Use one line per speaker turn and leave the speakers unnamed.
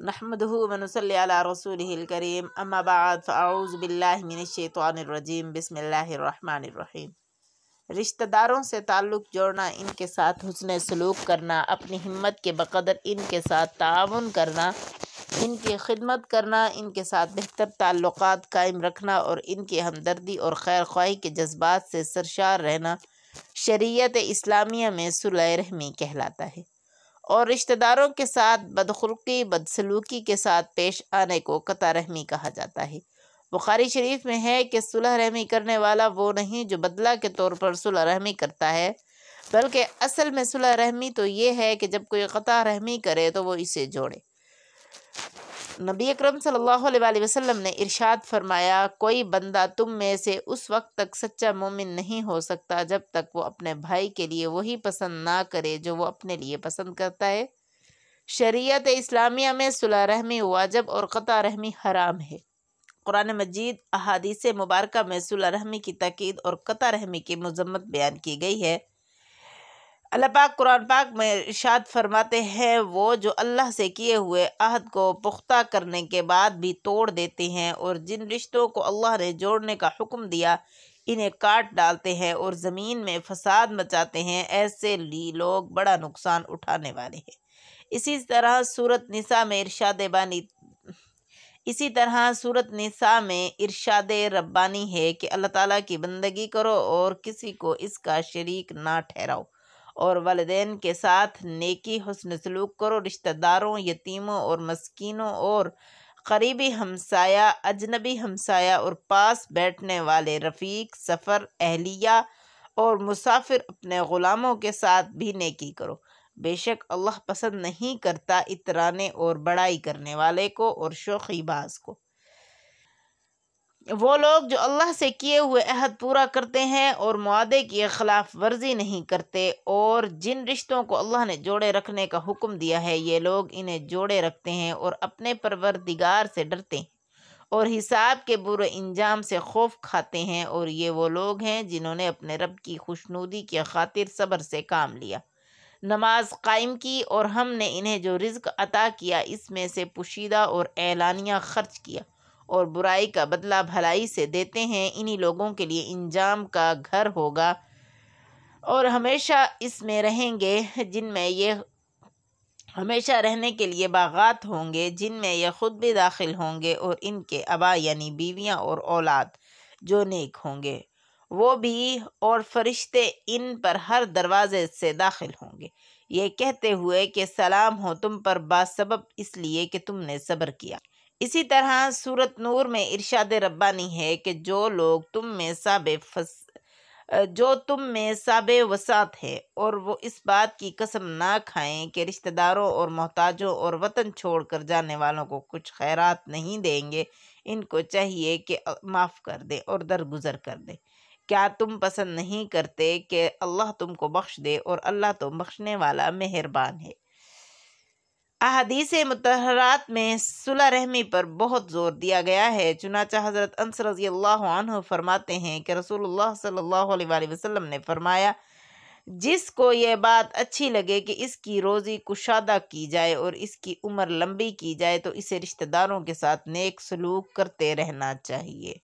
الرجيم بسم الله الرحمن बसमीम रिश्तेदारों से ताल्लुक़ जोड़ना इनके साथ हसन सलूक करना अपनी हिम्मत के बकदर इनके साथ ताउन करना इनकी खिदमत करना इनके साथ बेहतर ताल्लुकात कायम रखना और इनकी हमदर्दी और खैर ख्वाही के जज्बात से सरशार रहना शरीयत इस्लामिया में सुलह रहमी कहलाता है और रिश्तेदारों के साथ बदखुल्की बदसलूकी के साथ पेश आने को कता रहमी कहा जाता है बुखारी शरीफ में है कि सुलह रहमी करने वाला वो नहीं जो बदला के तौर पर सुलह रहमी करता है बल्कि असल में सुलह रहमी तो ये है कि जब कोई कता रहमी करे तो वो इसे जोड़े नबी अक्रम वसल्लम ने इरशाद फरमाया कोई बंदा तुम में से उस वक्त तक सच्चा मोमिन नहीं हो सकता जब तक वो अपने भाई के लिए वही पसंद ना करे जो वो अपने लिए पसंद करता है शरीयत इस्लामिया में सुलह रहमी वाजब और क़ा रहमी हराम है कुरान मजीद अहादीस मुबारक में सुलह रहमी की तकीद और क़ा रहमी की मजम्मत बयान की गई है अल्लाह पाक कुरान पाक में इरशाद फरमाते हैं वो जो अल्लाह से किए हुए अहद को पुख्ता करने के बाद भी तोड़ देते हैं और जिन रिश्तों को अल्लाह ने जोड़ने का हुक्म दिया इन्हें काट डालते हैं और ज़मीन में फसाद मचाते हैं ऐसे ली लोग बड़ा नुकसान उठाने वाले हैं इसी तरह सूरत निसा में इरशाद बानी इसी तरह सूरत निसा में इरशाद रब्बानी है कि अल्लाह ताला की बंदगी करो और किसी को इसका शरीक ना ठहराओ और वालदेन के साथ नेकी हसन सलूक करो रिश्तेदारों यतीमों और मस्किनों और करीबी हमसाया अजनबी हमसाया और पास बैठने वाले रफ़ीक सफ़र अहलिया और मुसाफिर अपने ग़ुलामों के साथ भी नेकी करो बेशक अल्लाह पसंद नहीं करता इतराने और बड़ाई करने वाले को और शोखीबाज को वो लोग जो अल्लाह से किए हुए अहद पूरा करते हैं और मुआदे की खिलाफ वर्जी नहीं करते और जिन रिश्तों को अल्लाह ने जोड़े रखने का हुक्म दिया है ये लोग इन्हें जोड़े रखते हैं और अपने परवरदिगार से डरते हैं और हिसाब के बुरे इंजाम से खौफ खाते हैं और ये वो लोग हैं जिन्होंने अपने रब की खुशनूदी की खातिर सब्र से काम लिया नमाज कायम की और हमने इन्हें जो रिज्क अता किया इसमें से पुशीदा और ऐलानिया खर्च किया और बुराई का बदला भलाई से देते हैं इन्हीं लोगों के लिए इंजाम का घर होगा और हमेशा इसमें रहेंगे जिनमें ये हमेशा रहने के लिए बागात होंगे जिनमें ये ख़ुद भी दाखिल होंगे और इनके अबा यानी बीवियां और औलाद जो नेक होंगे वो भी और फरिश्ते इन पर हर दरवाज़े से दाखिल होंगे ये कहते हुए कि सलाम हो तुम पर बासब इसलिए कि तुमने सब्र किया इसी तरह सूरत नूर में इरशाद रब्बानी है कि जो लोग तुम में साब फस जो तुम में साब वसात है और वो इस बात की कसम ना खाएं कि रिश्तेदारों और मोहताजों और वतन छोड़ कर जाने वालों को कुछ खैरात नहीं देंगे इनको चाहिए कि माफ़ कर दे और दरगुजर कर दे क्या तुम पसंद नहीं करते कि अल्लाह तुमको बख्श दे और अल्लाह तो बख्शने वाला मेहरबान है अहदीस मतहरात में सुलह रहमी पर बहुत जोर दिया गया है चुनाचा हज़रत अंस रजी अल्लाह फरमाते हैं कि रसूल सल्ह वसम ने फरमाया जिसको यह बात अच्छी लगे कि इसकी रोज़ी कुशादा की जाए और इसकी उम्र लंबी की जाए तो इसे रिश्तेदारों के साथ नेक सलूक करते रहना चाहिए